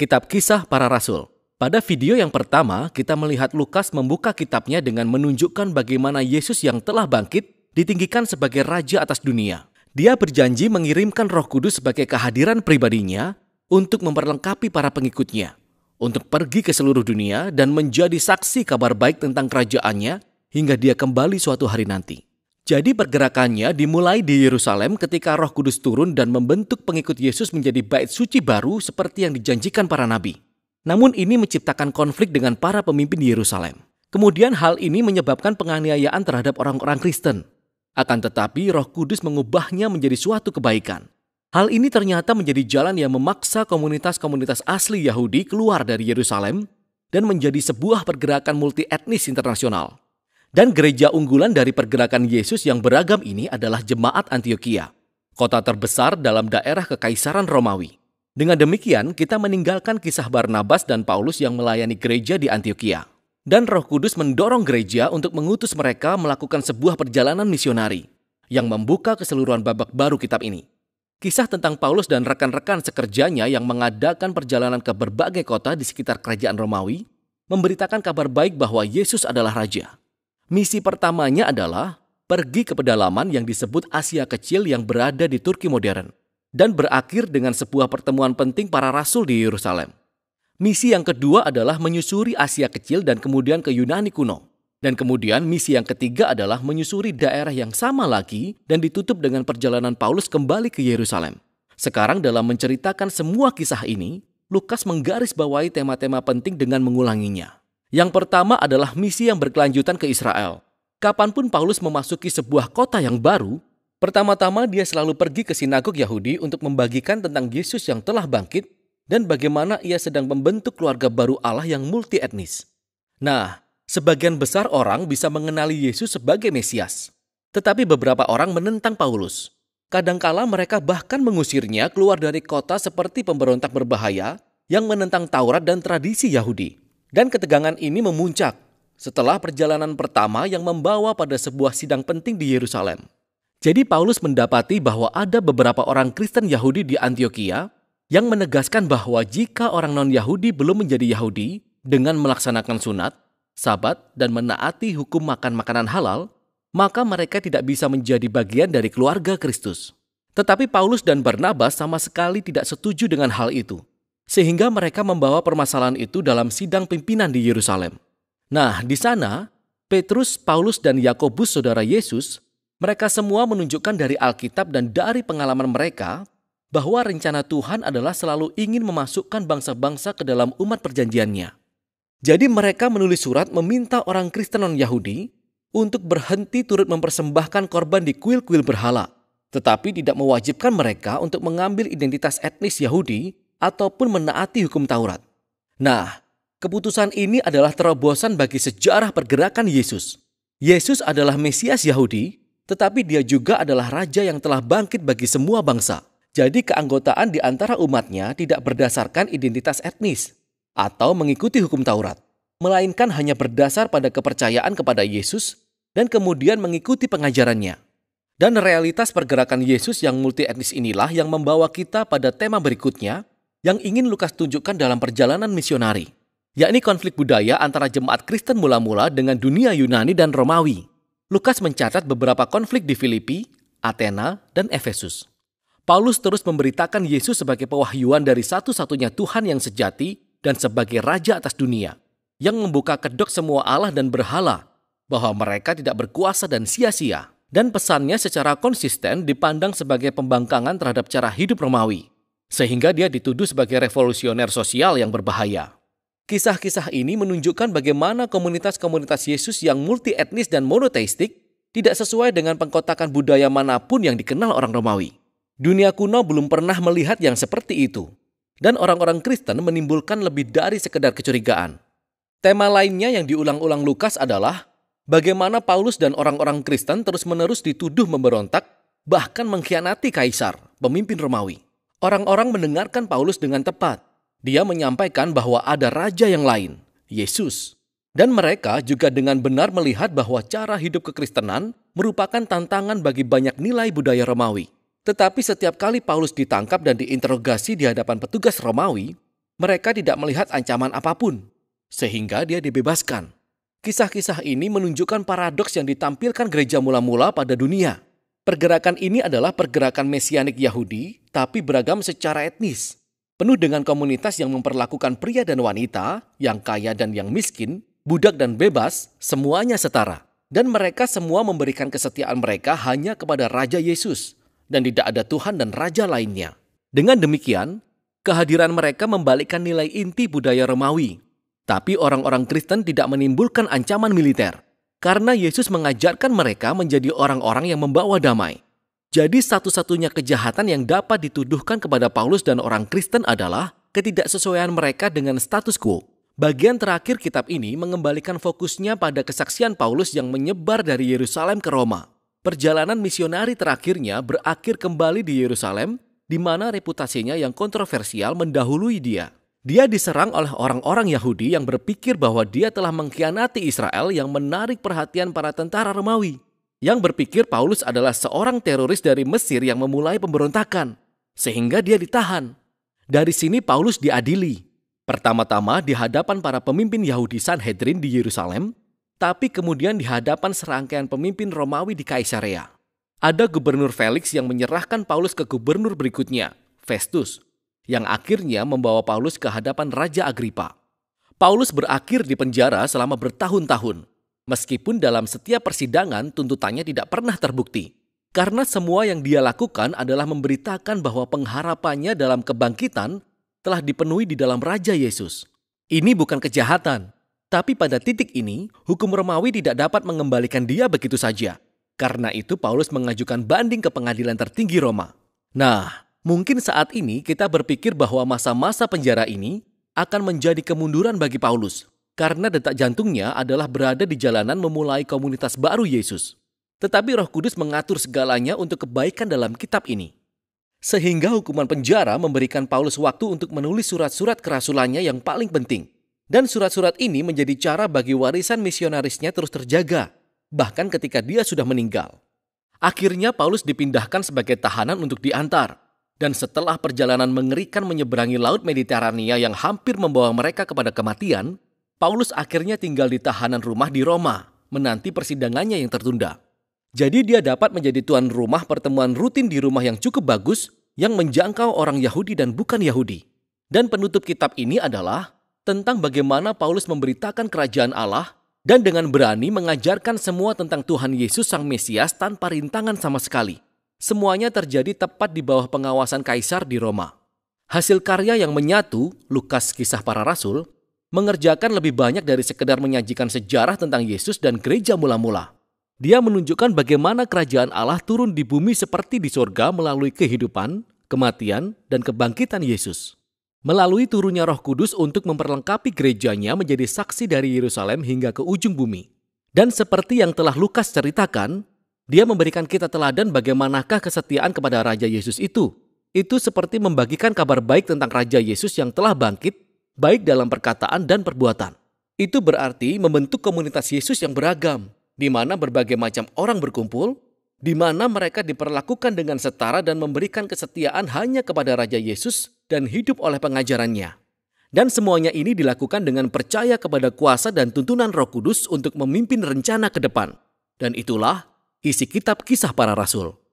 Kitab Kisah Para Rasul. Pada video yang pertama, kita melihat Lukas membuka kitabnya dengan menunjukkan bagaimana Yesus yang telah bangkit ditinggikan sebagai raja atas dunia. Dia berjanji mengirimkan Roh Kudus sebagai kehadiran pribadinya untuk memperlengkapi para pengikutnya, untuk pergi ke seluruh dunia dan menjadi saksi kabar baik tentang kerajaannya hingga dia kembali suatu hari nanti. Jadi pergerakannya dimulai di Yerusalem ketika Roh Kudus turun dan membentuk pengikut Yesus menjadi bait suci baru seperti yang dijanjikan para nabi. Namun ini menciptakan konflik dengan para pemimpin di Yerusalem. Kemudian hal ini menyebabkan penganiayaan terhadap orang-orang Kristen. Akan tetapi Roh Kudus mengubahnya menjadi suatu kebaikan. Hal ini ternyata menjadi jalan yang memaksa komunitas-komunitas asli Yahudi keluar dari Yerusalem dan menjadi sebuah pergerakan multi etnis internasional. Dan gereja unggulan dari pergerakan Yesus yang beragam ini adalah jemaat Antioquia, kota terbesar dalam daerah kekaisaran Romawi. Dengan demikian, kita meninggalkan kisah Barnabas dan Paulus yang melayani gereja di Antioquia. Dan Roh Kudus mendorong gereja untuk mengutus mereka melakukan sebuah perjalanan misionari yang membuka keseluruhan babak baru kitab ini. Kisah tentang Paulus dan rekan-rekan sekerjanya yang mengadakan perjalanan ke berbagai kota di sekitar kerajaan Romawi memberitakan kabar baik bahwa Yesus adalah raja. Misi pertamanya adalah pergi ke pedalaman yang disebut Asia Kecil yang berada di Turki modern dan berakhir dengan sebuah pertemuan penting para rasul di Yerusalem. Misi yang kedua adalah menyusuri Asia Kecil dan kemudian ke Yunani kuno. Dan kemudian misi yang ketiga adalah menyusuri daerah yang sama lagi dan ditutup dengan perjalanan Paulus kembali ke Yerusalem. Sekarang dalam menceritakan semua kisah ini, Lukas menggarisbawahi tema-tema penting dengan mengulanginya. Yang pertama adalah misi yang berkelanjutan ke Israel. Kapanpun Paulus memasuki sebuah kota yang baru, pertama-tama dia selalu pergi ke sinagog Yahudi untuk membagikan tentang Yesus yang telah bangkit dan bagaimana ia sedang membentuk keluarga baru Allah yang multi etnis. Nah, sebagian besar orang bisa mengenali Yesus sebagai Mesias. Tetapi beberapa orang menentang Paulus. Kadangkala mereka bahkan mengusirnya keluar dari kota seperti pemberontak berbahaya yang menentang Taurat dan tradisi Yahudi. Dan ketegangan ini memuncak setelah perjalanan pertama yang membawa pada sebuah sidang penting di Yerusalem. Jadi Paulus mendapati bahwa ada beberapa orang Kristen Yahudi di Antioquia yang menegaskan bahwa jika orang non-Yahudi belum menjadi Yahudi dengan melaksanakan sunat, sabat, dan menaati hukum makan makanan halal, maka mereka tidak bisa menjadi bagian dari keluarga Kristus. Tetapi Paulus dan Barnabas sama sekali tidak setuju dengan hal itu sehingga mereka membawa permasalahan itu dalam sidang pimpinan di Yerusalem. Nah, di sana Petrus, Paulus, dan Yakobus, saudara Yesus, mereka semua menunjukkan dari Alkitab dan dari pengalaman mereka bahwa rencana Tuhan adalah selalu ingin memasukkan bangsa-bangsa ke dalam umat perjanjiannya. Jadi, mereka menulis surat meminta orang Kristen non-Yahudi untuk berhenti turut mempersembahkan korban di kuil-kuil berhala, tetapi tidak mewajibkan mereka untuk mengambil identitas etnis Yahudi ataupun menaati hukum Taurat. Nah, keputusan ini adalah terobosan bagi sejarah pergerakan Yesus. Yesus adalah Mesias Yahudi, tetapi dia juga adalah raja yang telah bangkit bagi semua bangsa. Jadi keanggotaan di antara umatnya tidak berdasarkan identitas etnis atau mengikuti hukum Taurat, melainkan hanya berdasar pada kepercayaan kepada Yesus dan kemudian mengikuti pengajarannya. Dan realitas pergerakan Yesus yang multi etnis inilah yang membawa kita pada tema berikutnya, yang ingin Lukas tunjukkan dalam perjalanan misionari, yakni konflik budaya antara jemaat Kristen mula-mula dengan dunia Yunani dan Romawi. Lukas mencatat beberapa konflik di Filipi, Athena, dan Efesus. Paulus terus memberitakan Yesus sebagai pewahyuan dari satu-satunya Tuhan yang sejati dan sebagai raja atas dunia, yang membuka kedok semua Allah dan berhala, bahwa mereka tidak berkuasa dan sia-sia. Dan pesannya secara konsisten dipandang sebagai pembangkangan terhadap cara hidup Romawi, sehingga dia dituduh sebagai revolusioner sosial yang berbahaya. Kisah-kisah ini menunjukkan bagaimana komunitas-komunitas Yesus yang multi etnis dan monoteistik tidak sesuai dengan pengkotakan budaya manapun yang dikenal orang Romawi. Dunia kuno belum pernah melihat yang seperti itu, dan orang-orang Kristen menimbulkan lebih dari sekedar kecurigaan. Tema lainnya yang diulang-ulang Lukas adalah bagaimana Paulus dan orang-orang Kristen terus-menerus dituduh memberontak, bahkan mengkhianati kaisar, pemimpin Romawi. Orang-orang mendengarkan Paulus dengan tepat. Dia menyampaikan bahwa ada raja yang lain, Yesus. Dan mereka juga dengan benar melihat bahwa cara hidup kekristenan merupakan tantangan bagi banyak nilai budaya Romawi. Tetapi setiap kali Paulus ditangkap dan diinterogasi di hadapan petugas Romawi, mereka tidak melihat ancaman apapun, sehingga dia dibebaskan. Kisah-kisah ini menunjukkan paradoks yang ditampilkan gereja mula-mula pada dunia. Pergerakan ini adalah pergerakan mesianik Yahudi, tapi beragam secara etnis, penuh dengan komunitas yang memperlakukan pria dan wanita, yang kaya dan yang miskin, budak dan bebas, semuanya setara. Dan mereka semua memberikan kesetiaan mereka hanya kepada Raja Yesus, dan tidak ada Tuhan dan Raja lainnya. Dengan demikian, kehadiran mereka membalikkan nilai inti budaya Romawi. Tapi orang-orang Kristen tidak menimbulkan ancaman militer karena Yesus mengajarkan mereka menjadi orang-orang yang membawa damai. Jadi satu-satunya kejahatan yang dapat dituduhkan kepada Paulus dan orang Kristen adalah ketidaksesuaian mereka dengan status quo. Bagian terakhir kitab ini mengembalikan fokusnya pada kesaksian Paulus yang menyebar dari Yerusalem ke Roma. Perjalanan misionari terakhirnya berakhir kembali di Yerusalem, di mana reputasinya yang kontroversial mendahului dia. Dia diserang oleh orang-orang Yahudi yang berpikir bahwa dia telah mengkhianati Israel yang menarik perhatian para tentara Romawi, yang berpikir Paulus adalah seorang teroris dari Mesir yang memulai pemberontakan, sehingga dia ditahan. Dari sini Paulus diadili. Pertama-tama di hadapan para pemimpin Yahudi Sanhedrin di Yerusalem, tapi kemudian di hadapan serangkaian pemimpin Romawi di Kaisarea. Ada gubernur Felix yang menyerahkan Paulus ke gubernur berikutnya, Festus, yang akhirnya membawa Paulus ke hadapan Raja Agripa. Paulus berakhir di penjara selama bertahun-tahun, meskipun dalam setiap persidangan tuntutannya tidak pernah terbukti. Karena semua yang dia lakukan adalah memberitakan bahwa pengharapannya dalam kebangkitan telah dipenuhi di dalam Raja Yesus. Ini bukan kejahatan, tapi pada titik ini hukum Romawi tidak dapat mengembalikan dia begitu saja. Karena itu Paulus mengajukan banding ke pengadilan tertinggi Roma. Nah, Mungkin saat ini kita berpikir bahwa masa-masa penjara ini akan menjadi kemunduran bagi Paulus karena detak jantungnya adalah berada di jalanan memulai komunitas baru Yesus. Tetapi Roh Kudus mengatur segalanya untuk kebaikan dalam kitab ini. Sehingga hukuman penjara memberikan Paulus waktu untuk menulis surat-surat kerasulannya yang paling penting. Dan surat-surat ini menjadi cara bagi warisan misionarisnya terus terjaga, bahkan ketika dia sudah meninggal. Akhirnya Paulus dipindahkan sebagai tahanan untuk diantar dan setelah perjalanan mengerikan menyeberangi Laut Mediterania yang hampir membawa mereka kepada kematian, Paulus akhirnya tinggal di tahanan rumah di Roma, menanti persidangannya yang tertunda. Jadi dia dapat menjadi tuan rumah pertemuan rutin di rumah yang cukup bagus yang menjangkau orang Yahudi dan bukan Yahudi. Dan penutup kitab ini adalah tentang bagaimana Paulus memberitakan kerajaan Allah dan dengan berani mengajarkan semua tentang Tuhan Yesus Sang Mesias tanpa rintangan sama sekali. Semuanya terjadi tepat di bawah pengawasan kaisar di Roma. Hasil karya yang menyatu, Lukas Kisah Para Rasul, mengerjakan lebih banyak dari sekedar menyajikan sejarah tentang Yesus dan gereja mula-mula. Dia menunjukkan bagaimana kerajaan Allah turun di bumi seperti di sorga melalui kehidupan, kematian, dan kebangkitan Yesus. Melalui turunnya roh kudus untuk memperlengkapi gerejanya menjadi saksi dari Yerusalem hingga ke ujung bumi. Dan seperti yang telah Lukas ceritakan, dia memberikan kita teladan bagaimanakah kesetiaan kepada Raja Yesus itu. Itu seperti membagikan kabar baik tentang Raja Yesus yang telah bangkit, baik dalam perkataan dan perbuatan. Itu berarti membentuk komunitas Yesus yang beragam, di mana berbagai macam orang berkumpul, di mana mereka diperlakukan dengan setara dan memberikan kesetiaan hanya kepada Raja Yesus dan hidup oleh pengajarannya. Dan semuanya ini dilakukan dengan percaya kepada kuasa dan tuntunan Roh Kudus untuk memimpin rencana ke depan. Dan itulah isi kitab kisah para rasul.